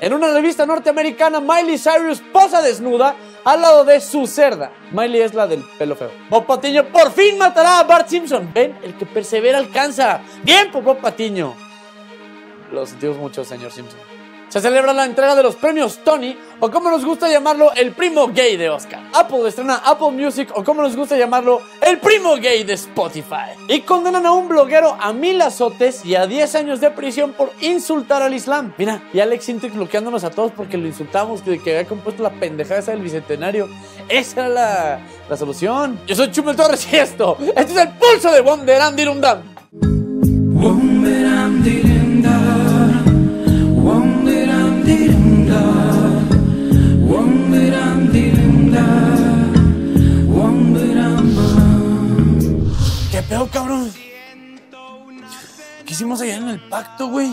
en una revista norteamericana, Miley Cyrus posa desnuda al lado de su cerda. Miley es la del pelo feo. Bob Patiño por fin matará a Bart Simpson. Ven, el que persevera alcanza. Bien por Bob Patiño. Lo sentimos mucho, señor Simpson se celebra la entrega de los premios Tony, o como nos gusta llamarlo, el primo gay de Oscar. Apple estrena Apple Music, o como nos gusta llamarlo, el primo gay de Spotify. Y condenan a un bloguero a mil azotes y a 10 años de prisión por insultar al Islam. Mira, y Alex Intec bloqueándonos a todos porque lo insultamos, que, que había compuesto la pendejada esa del bicentenario. Esa era la, la solución. Yo soy Chumel Torres y esto, este es el pulso de Wonderland ¿Qué pedo, cabrón? ¿Qué hicimos allá en el pacto, güey?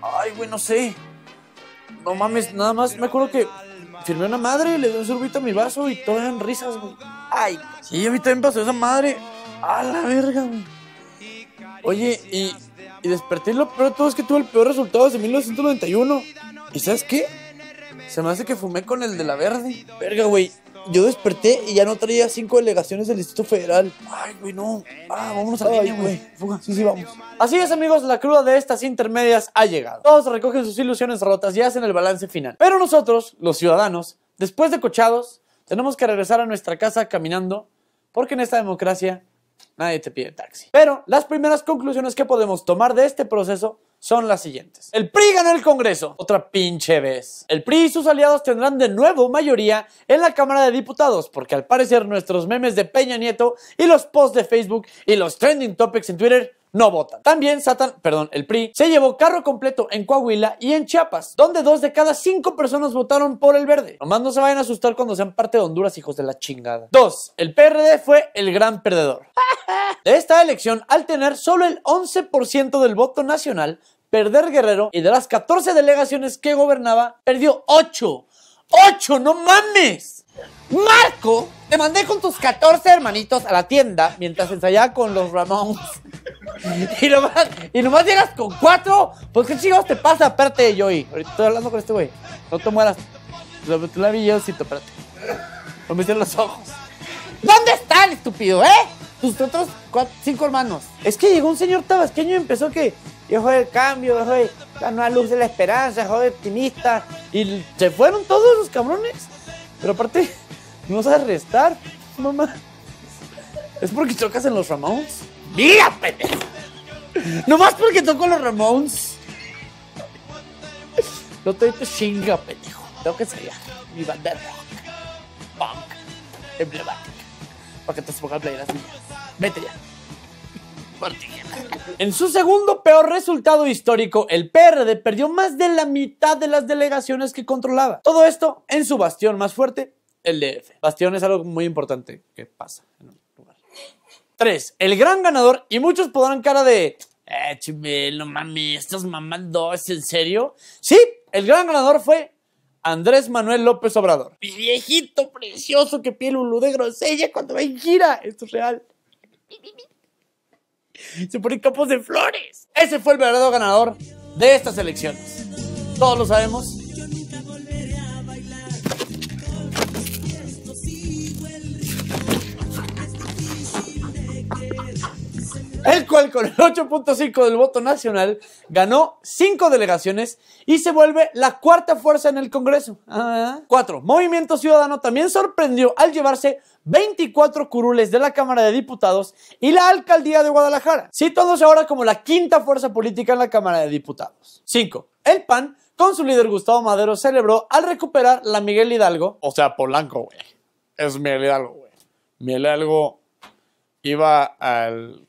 Ay, güey, no sé. No mames, nada más me acuerdo que firmé una madre, le di un sorbito a mi vaso y todas eran risas, güey. Ay, sí, a mí también pasó esa madre. A la verga, güey. Oye, y, y desperté lo peor todo es que tuve el peor resultado desde 1991. ¿Y sabes qué? Se me hace que fumé con el de la verde. Verga, güey. Yo desperté y ya no traía cinco delegaciones del Distrito Federal. Ay, güey, no. Ah, vámonos a la güey. Fuga, sí, sí, vamos. Así es, amigos, la cruda de estas intermedias ha llegado. Todos recogen sus ilusiones rotas y hacen el balance final. Pero nosotros, los ciudadanos, después de cochados, tenemos que regresar a nuestra casa caminando, porque en esta democracia nadie te pide taxi. Pero las primeras conclusiones que podemos tomar de este proceso son las siguientes. El PRI gana el Congreso, otra pinche vez. El PRI y sus aliados tendrán de nuevo mayoría en la Cámara de Diputados, porque al parecer nuestros memes de Peña Nieto y los posts de Facebook y los trending topics en Twitter no votan. También Satan, perdón, el PRI se llevó carro completo en Coahuila y en Chiapas, donde dos de cada cinco personas votaron por el verde. Nomás no se vayan a asustar cuando sean parte de Honduras, hijos de la chingada. Dos El PRD fue el gran perdedor. De esta elección, al tener solo el 11% del voto nacional, perder Guerrero y de las 14 delegaciones que gobernaba, perdió 8. ¡8! ¡No mames! Marco, te mandé con tus 14 hermanitos a la tienda mientras ensayaba con los Ramones. y, nomás, y llegas con cuatro, Pues qué chicos te pasa, aparte Joey. Ahorita estoy hablando con este güey. No te mueras. Lo metí la espérate. Lo en los ojos. ¿Dónde está el estúpido, eh? Tus otros cinco hermanos. Es que llegó un señor tabasqueño y empezó que yo soy el cambio, yo soy la nueva luz de la esperanza, soy optimista. Y se fueron todos los cabrones. Pero aparte, no vas a arrestar, mamá. Es porque chocas en los Ramones. ¡Mira, pendejo! Nomás porque toco los Ramones. te dices chinga, pendejo. Tengo que sellar mi bandera rock, punk, emblemática. Para que te pongas playeras así. Vete ya. En su segundo peor resultado histórico, el PRD perdió más de la mitad de las delegaciones que controlaba. Todo esto en su bastión más fuerte, el DF. Bastión es algo muy importante que pasa en un lugar. 3. El gran ganador, y muchos podrán cara de... Eh, chimelo, mami, estas mamando ¿Es ¿en serio? Sí, el gran ganador fue Andrés Manuel López Obrador. Mi viejito precioso que piel ulú de grosella cuando va en gira. Esto es real. Se ponen campos de flores. Ese fue el verdadero ganador de estas elecciones. Todos lo sabemos. el cual con el 8.5 del voto nacional ganó cinco delegaciones y se vuelve la cuarta fuerza en el Congreso. 4. Ah. Movimiento Ciudadano también sorprendió al llevarse 24 curules de la Cámara de Diputados y la Alcaldía de Guadalajara, situándose ahora como la quinta fuerza política en la Cámara de Diputados. 5. El PAN, con su líder Gustavo Madero, celebró al recuperar la Miguel Hidalgo, o sea, Polanco, güey. Es Miguel Hidalgo, güey. Miguel Hidalgo iba al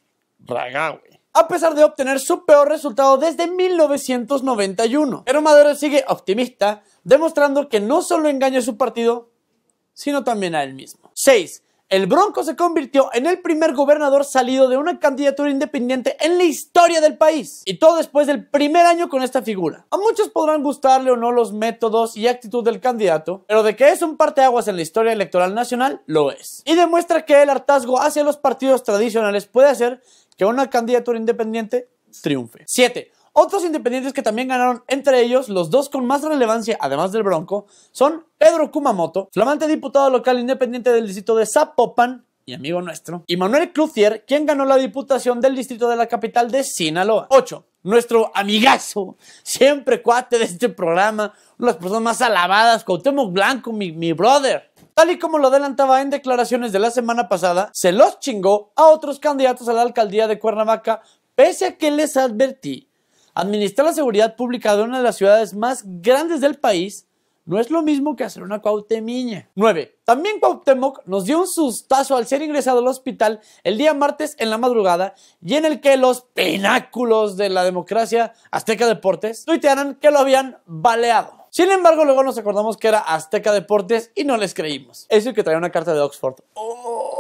a pesar de obtener su peor resultado desde 1991. Pero Madero sigue optimista, demostrando que no solo engaña a su partido, sino también a él mismo. 6 el Bronco se convirtió en el primer gobernador salido de una candidatura independiente en la historia del país. Y todo después del primer año con esta figura. A muchos podrán gustarle o no los métodos y actitud del candidato, pero de que es un parteaguas en la historia electoral nacional, lo es. Y demuestra que el hartazgo hacia los partidos tradicionales puede hacer que una candidatura independiente triunfe. 7. Otros independientes que también ganaron, entre ellos los dos con más relevancia, además del Bronco, son Pedro Kumamoto, flamante diputado local independiente del distrito de Zapopan y amigo nuestro, y Manuel Cluthier, quien ganó la diputación del distrito de la capital de Sinaloa. Ocho, Nuestro amigazo, siempre cuate de este programa, una de las personas más alabadas, Cuauhtémoc Blanco, mi, mi brother. Tal y como lo adelantaba en declaraciones de la semana pasada, se los chingó a otros candidatos a la alcaldía de Cuernavaca, pese a que les advertí Administrar la seguridad pública de una de las ciudades más grandes del país no es lo mismo que hacer una cuautemiña. 9. También Cuauhtémoc nos dio un sustazo al ser ingresado al hospital el día martes en la madrugada y en el que los pináculos de la democracia Azteca Deportes tuitearon que lo habían baleado. Sin embargo, luego nos acordamos que era Azteca Deportes y no les creímos. Eso que traía una carta de Oxford. Oh.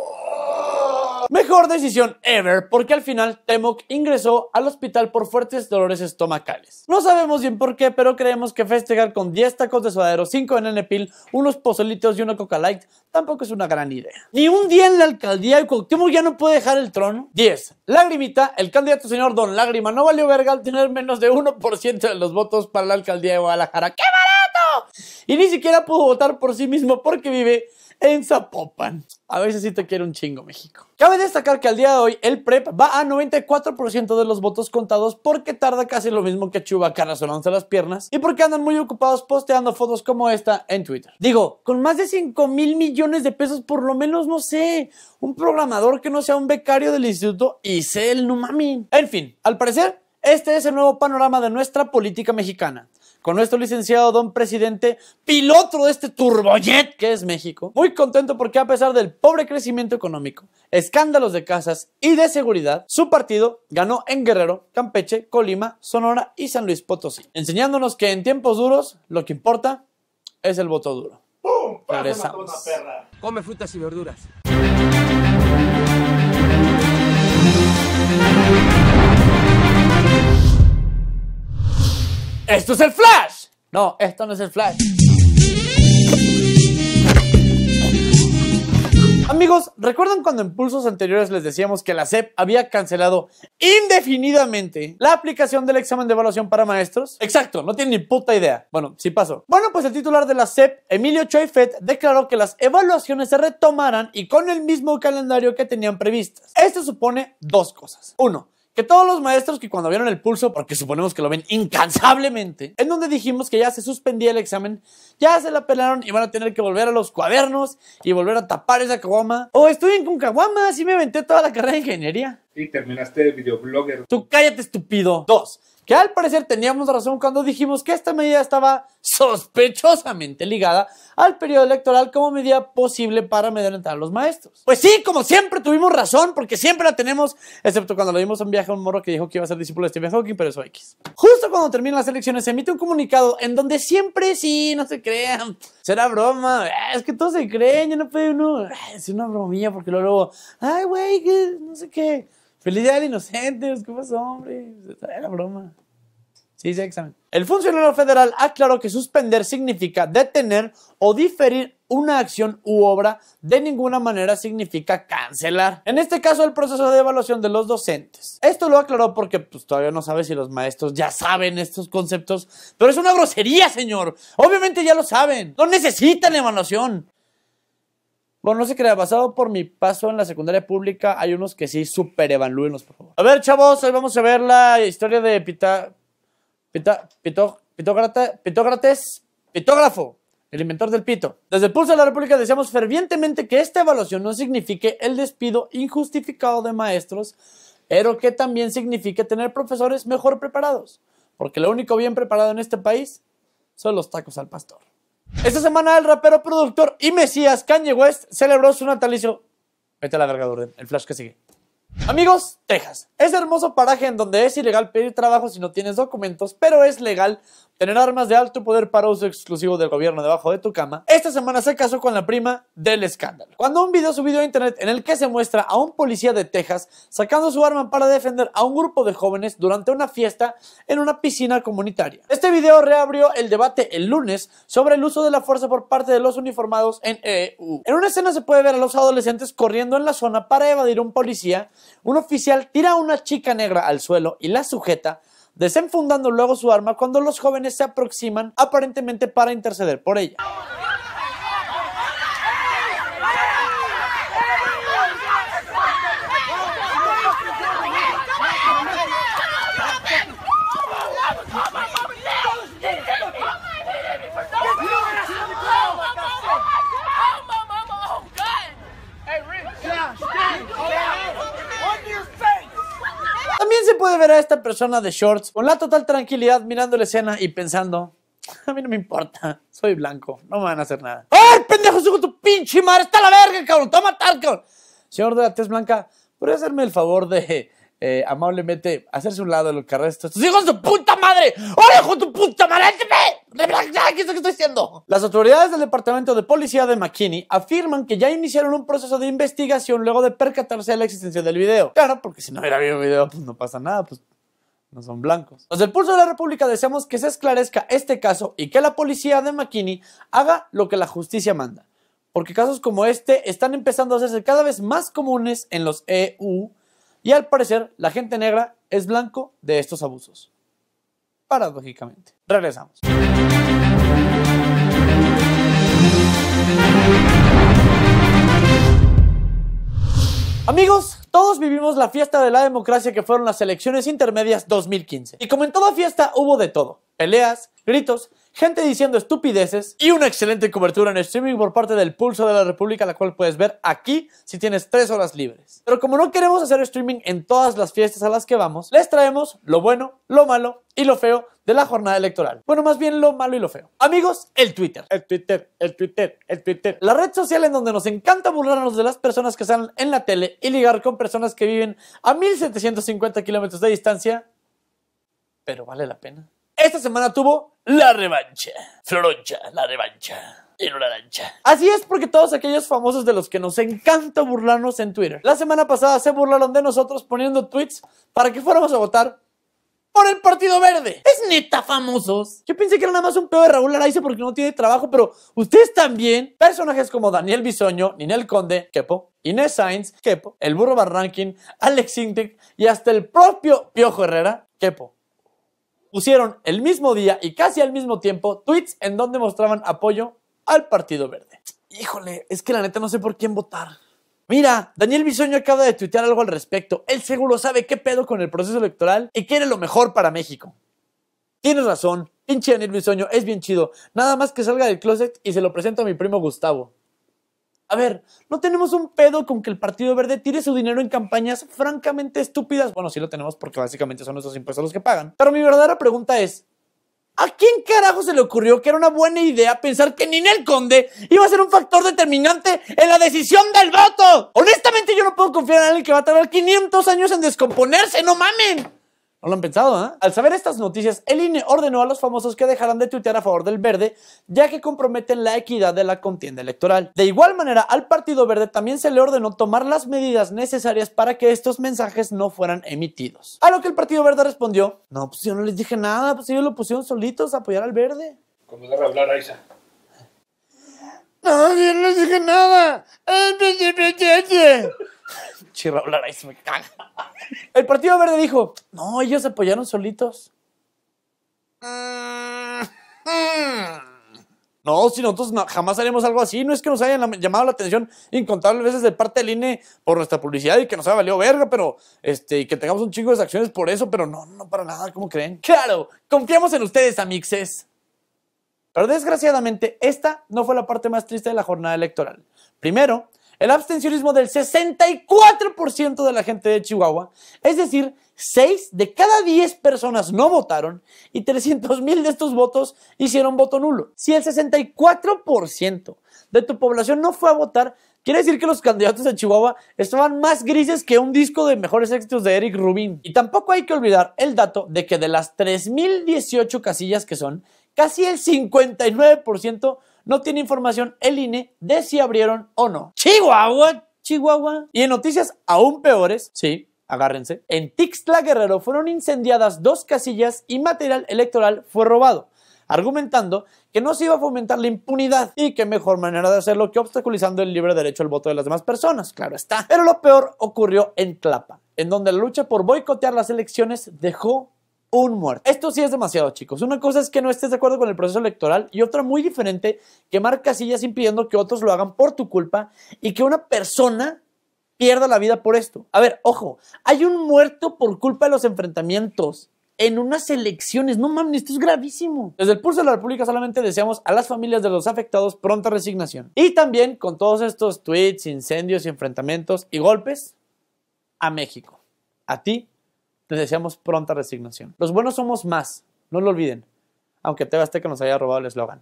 Mejor decisión ever, porque al final Temok ingresó al hospital por fuertes dolores estomacales. No sabemos bien por qué, pero creemos que festejar con 10 tacos de sudadero, 5 en Nepil, unos pozolitos y una coca light tampoco es una gran idea. Ni un día en la alcaldía de Cuauhtémoc ya no puede dejar el trono. 10. Lagrimita, el candidato señor Don Lágrima no valió verga al tener menos de 1% de los votos para la alcaldía de Guadalajara. ¡Qué barato! Y ni siquiera pudo votar por sí mismo porque vive en Zapopan. A veces sí te quiere un chingo, México. Cabe destacar que al día de hoy el PREP va a 94% de los votos contados porque tarda casi lo mismo que Chuba razonándose las piernas y porque andan muy ocupados posteando fotos como esta en Twitter. Digo, con más de 5 mil millones de pesos, por lo menos, no sé, un programador que no sea un becario del instituto y sé el En fin, al parecer, este es el nuevo panorama de nuestra política mexicana con nuestro licenciado don presidente, piloto de este turbojet que es México. Muy contento porque a pesar del pobre crecimiento económico, escándalos de casas y de seguridad, su partido ganó en Guerrero, Campeche, Colima, Sonora y San Luis Potosí, enseñándonos que en tiempos duros lo que importa es el voto duro. ¡Pum! Come frutas y verduras. ¡Esto es el Flash! No, esto no es el Flash. Amigos, ¿recuerdan cuando en pulsos anteriores les decíamos que la SEP había cancelado indefinidamente la aplicación del examen de evaluación para maestros? Exacto, no tienen ni puta idea. Bueno, sí pasó. Bueno, pues el titular de la SEP, Emilio Choifet, declaró que las evaluaciones se retomarán y con el mismo calendario que tenían previstas. Esto supone dos cosas. Uno, que todos los maestros que cuando vieron el pulso, porque suponemos que lo ven incansablemente, en donde dijimos que ya se suspendía el examen, ya se la pelaron y van a tener que volver a los cuadernos y volver a tapar esa caguama. O estudien con caguama, así me aventé toda la carrera de ingeniería. Y terminaste de videoblogger. Tú cállate, estúpido. Dos que al parecer teníamos razón cuando dijimos que esta medida estaba sospechosamente ligada al periodo electoral como medida posible para amedrentar a los maestros. Pues sí, como siempre tuvimos razón, porque siempre la tenemos, excepto cuando le dimos un viaje a un morro que dijo que iba a ser discípulo de Stephen Hawking, pero eso X. Justo cuando terminan las elecciones se emite un comunicado en donde siempre sí, no se crean, será broma, ah, es que todos se creen, ya no puede uno, ah, es una bromilla porque luego, ay güey, no sé qué. Felicidad del Inocente, pues, ¿qué pasó, hombre? Era broma. Sí, sí, examen. El funcionario federal aclaró que suspender significa detener o diferir una acción u obra, de ninguna manera significa cancelar. En este caso, el proceso de evaluación de los docentes. Esto lo aclaró porque pues, todavía no sabe si los maestros ya saben estos conceptos, pero es una grosería, señor. Obviamente ya lo saben. No necesitan evaluación. Bueno, no se crea, basado por mi paso en la secundaria pública, hay unos que sí, súper evalúenlos, por favor. A ver, chavos, hoy vamos a ver la historia de Pita... Pitá... Pitó... Pitógrata... Pitógrafo, el inventor del pito. Desde el Pulso de la República deseamos fervientemente que esta evaluación no signifique el despido injustificado de maestros, pero que también signifique tener profesores mejor preparados, porque lo único bien preparado en este país son los tacos al pastor. Esta semana el rapero, productor y mesías Kanye West celebró su natalicio. Vete a la verga, Durden. El flash que sigue. Amigos, Texas. Es hermoso paraje en donde es ilegal pedir trabajo si no tienes documentos, pero es legal tener armas de alto poder para uso exclusivo del gobierno debajo de tu cama, esta semana se casó con la prima del escándalo. Cuando un video subió a internet en el que se muestra a un policía de Texas sacando su arma para defender a un grupo de jóvenes durante una fiesta en una piscina comunitaria. Este video reabrió el debate el lunes sobre el uso de la fuerza por parte de los uniformados en EU. En una escena se puede ver a los adolescentes corriendo en la zona para evadir a un policía, un oficial tira a una chica negra al suelo y la sujeta desenfundando luego su arma cuando los jóvenes se aproximan aparentemente para interceder por ella. ver a esta persona de shorts con la total tranquilidad mirando la escena y pensando, a mí no me importa, soy blanco, no me van a hacer nada. ¡Ay, pendejo, con tu pinche madre! ¡Está la verga, cabrón! ¡Toma tal, cabrón! Señor de la tez blanca, ¿podría hacerme el favor de eh, amablemente hacerse un lado de lo que arresto? hijos puta madre! ¡Oh, hijo de tu puta madre! ¿Qué es lo que estoy diciendo? Las autoridades del Departamento de Policía de McKinney afirman que ya iniciaron un proceso de investigación luego de percatarse de la existencia del video. Claro, porque si no hubiera habido video, pues no pasa nada, pues no son blancos. Los del Pulso de la República deseamos que se esclarezca este caso y que la policía de McKinney haga lo que la justicia manda. Porque casos como este están empezando a hacerse cada vez más comunes en los EU y al parecer la gente negra es blanco de estos abusos paradójicamente. Regresamos. Amigos, todos vivimos la fiesta de la democracia que fueron las elecciones intermedias 2015. Y como en toda fiesta hubo de todo. Peleas, gritos, gente diciendo estupideces y una excelente cobertura en streaming por parte del Pulso de la República, la cual puedes ver aquí si tienes tres horas libres. Pero como no queremos hacer streaming en todas las fiestas a las que vamos, les traemos lo bueno, lo malo y lo feo de la jornada electoral. Bueno, más bien lo malo y lo feo. Amigos, el Twitter. El Twitter, el Twitter, el Twitter. La red social en donde nos encanta burlarnos de las personas que salen en la tele y ligar con personas que viven a 1750 kilómetros de distancia. Pero vale la pena esta semana tuvo la revancha. Floroncha, la revancha. En una lancha. Así es porque todos aquellos famosos de los que nos encanta burlarnos en Twitter. La semana pasada se burlaron de nosotros poniendo tweets para que fuéramos a votar por el Partido Verde. Es neta, famosos. Yo pensé que era nada más un pedo de Raúl Araiza porque no tiene trabajo, pero ustedes también. Personajes como Daniel Bisoño, Ninel Conde, Kepo, Inés Sainz, Kepo, el Burro Barranquín, Alex Intec y hasta el propio Piojo Herrera, Kepo pusieron el mismo día y casi al mismo tiempo tweets en donde mostraban apoyo al Partido Verde. Híjole, es que la neta no sé por quién votar. Mira, Daniel Bisoño acaba de tuitear algo al respecto. Él seguro sabe qué pedo con el proceso electoral y quiere lo mejor para México. Tienes razón, pinche Daniel Bisoño, es bien chido. Nada más que salga del closet y se lo presento a mi primo Gustavo. A ver, no tenemos un pedo con que el Partido Verde tire su dinero en campañas francamente estúpidas. Bueno, sí lo tenemos porque básicamente son nuestros impuestos los que pagan. Pero mi verdadera pregunta es, ¿A quién carajo se le ocurrió que era una buena idea pensar que Ninel Conde iba a ser un factor determinante en la decisión del voto? Honestamente yo no puedo confiar en alguien que va a tardar 500 años en descomponerse, no mamen. No lo han pensado, ¿eh? Al saber estas noticias, el INE ordenó a los famosos que dejaran de tuitear a favor del verde, ya que comprometen la equidad de la contienda electoral. De igual manera, al Partido Verde también se le ordenó tomar las medidas necesarias para que estos mensajes no fueran emitidos. A lo que el Partido Verde respondió, no, pues yo no les dije nada, pues ellos lo pusieron solitos a apoyar al verde. Como debe hablar Aisa. No, yo no les dije nada pinche Raúl me caga. El Partido Verde dijo, no, ellos se apoyaron solitos. No, si nosotros jamás haremos algo así, no es que nos hayan llamado la atención incontables veces de parte del INE por nuestra publicidad y que nos haya valido verga, pero este, y que tengamos un chingo de acciones por eso, pero no, no para nada, ¿cómo creen? Claro, confiamos en ustedes, amixes. Pero desgraciadamente, esta no fue la parte más triste de la jornada electoral. Primero, el abstencionismo del 64% de la gente de Chihuahua, es decir, 6 de cada 10 personas no votaron y 300.000 de estos votos hicieron voto nulo. Si el 64% de tu población no fue a votar, quiere decir que los candidatos de Chihuahua estaban más grises que un disco de mejores éxitos de Eric Rubin. Y tampoco hay que olvidar el dato de que de las 3.018 casillas que son, Casi el 59% no tiene información el INE de si abrieron o no. Chihuahua, Chihuahua. Y en noticias aún peores, sí, agárrense, en Tixla, Guerrero fueron incendiadas dos casillas y material electoral fue robado argumentando que no se iba a fomentar la impunidad y que mejor manera de hacerlo que obstaculizando el libre derecho al voto de las demás personas, claro está. Pero lo peor ocurrió en Tlapa, en donde la lucha por boicotear las elecciones dejó un muerto. Esto sí es demasiado, chicos. Una cosa es que no estés de acuerdo con el proceso electoral y otra muy diferente, quemar casillas impidiendo que otros lo hagan por tu culpa y que una persona pierda la vida por esto. A ver, ojo, hay un muerto por culpa de los enfrentamientos en unas elecciones. No mames, esto es gravísimo. Desde el Pulso de la República solamente deseamos a las familias de los afectados pronta resignación. Y también con todos estos tweets, incendios y enfrentamientos y golpes a México. A ti les deseamos pronta resignación. Los buenos somos más, no lo olviden, aunque TV que nos haya robado el eslogan.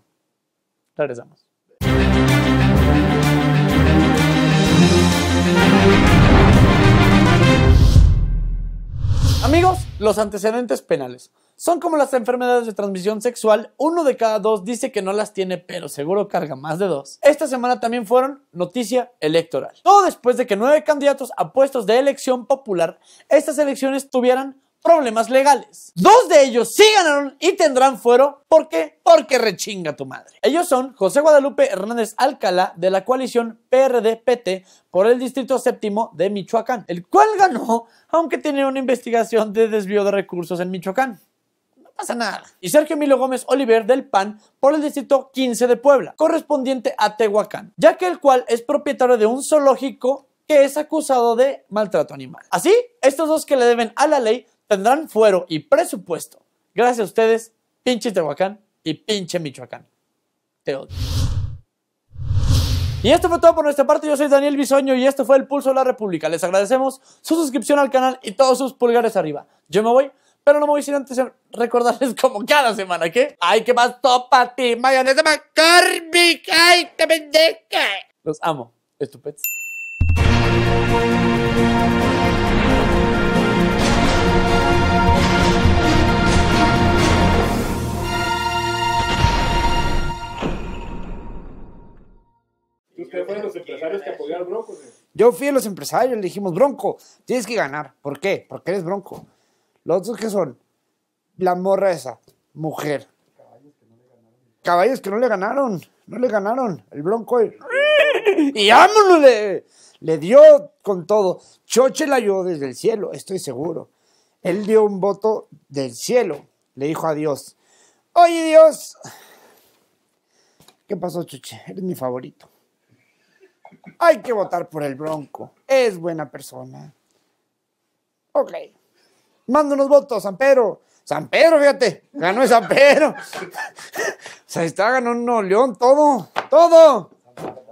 Regresamos. Amigos, los antecedentes penales. Son como las enfermedades de transmisión sexual, uno de cada dos dice que no las tiene, pero seguro carga más de dos. Esta semana también fueron noticia electoral. Todo después de que nueve candidatos a puestos de elección popular, estas elecciones tuvieran problemas legales. Dos de ellos sí ganaron y tendrán fuero. ¿Por qué? Porque rechinga tu madre. Ellos son José Guadalupe Hernández Alcalá de la coalición PRD-PT por el Distrito Séptimo de Michoacán, el cual ganó aunque tiene una investigación de desvío de recursos en Michoacán pasa nada. Y Sergio Emilio Gómez Oliver del PAN por el distrito 15 de Puebla, correspondiente a Tehuacán, ya que el cual es propietario de un zoológico que es acusado de maltrato animal. Así, estos dos que le deben a la ley tendrán fuero y presupuesto. Gracias a ustedes, pinche Tehuacán y pinche Michoacán. Te odio. Y esto fue todo por nuestra parte. Yo soy Daniel Bisoño y esto fue El Pulso de la República. Les agradecemos su suscripción al canal y todos sus pulgares arriba. Yo me voy. Pero no me voy a sin antes recordarles como cada semana ¿qué? hay que más topa ti, mayonesa McCormick, ay, te bendiga. Los amo, estupendos. usted fue los empresarios que apoyaron Bronco. Yo fui a los empresarios, le dijimos, Bronco, tienes que ganar. ¿Por qué? Porque eres Bronco. Los otros que son la morra esa, mujer. Caballos que no le ganaron, no le ganaron. El Bronco y ámonos le, le dio con todo. Choche la ayudó desde el cielo, estoy seguro. Él dio un voto del cielo, le dijo a Dios, oye Dios, ¿qué pasó Choche? Eres mi favorito. Hay que votar por el Bronco, es buena persona. Ok manda unos votos, San Pedro. San Pedro, fíjate, ganó San Pedro. Se está ganando León, todo, todo.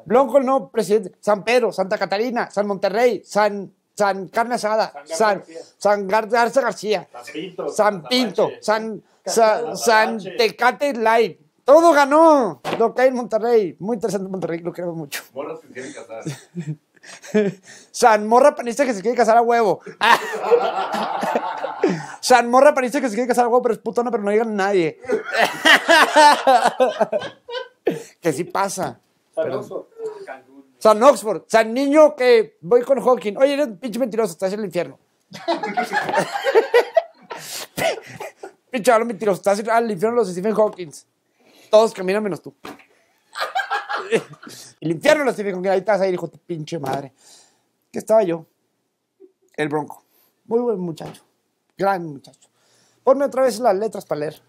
Blanco no, presidente. San Pedro, Santa Catarina, San Monterrey, San, San Carne Asada, San, San Garza García, San Pinto, San, San, Tecate Light. Todo ganó lo que en Monterrey. Muy interesante Monterrey, lo quiero mucho. Morras que quieren casar. San Morra Panista que se quiere casar a huevo. San Morra parece que se quiere casar algo, pero es putona, pero no llega nadie. que sí pasa. San Oxford. San Oxford. San Niño que voy con Hawking. Oye, eres un pinche mentiroso, estás en el infierno. pinche hablo mentiroso, estás en el infierno los Stephen Hawking. Todos caminan menos tú. el infierno los Stephen Hawking. Ahí estás ahí, hijo de pinche madre. ¿Qué estaba yo? El bronco. Muy buen muchacho gran muchacho. Ponme otra vez las letras para leer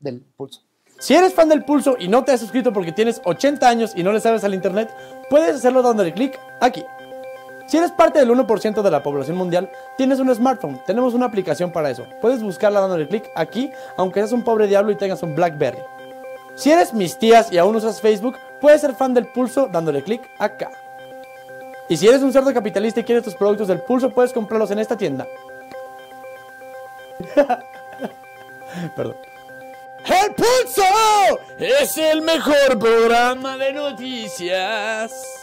del pulso. Si eres fan del pulso y no te has suscrito porque tienes 80 años y no le sabes al internet, puedes hacerlo dándole clic aquí. Si eres parte del 1% de la población mundial, tienes un smartphone, tenemos una aplicación para eso. Puedes buscarla dándole clic aquí, aunque seas un pobre diablo y tengas un Blackberry. Si eres mis tías y aún usas Facebook, puedes ser fan del pulso dándole clic acá. Y si eres un cerdo capitalista y quieres tus productos del pulso, puedes comprarlos en esta tienda. Perdón. El Pulso es el mejor programa de noticias.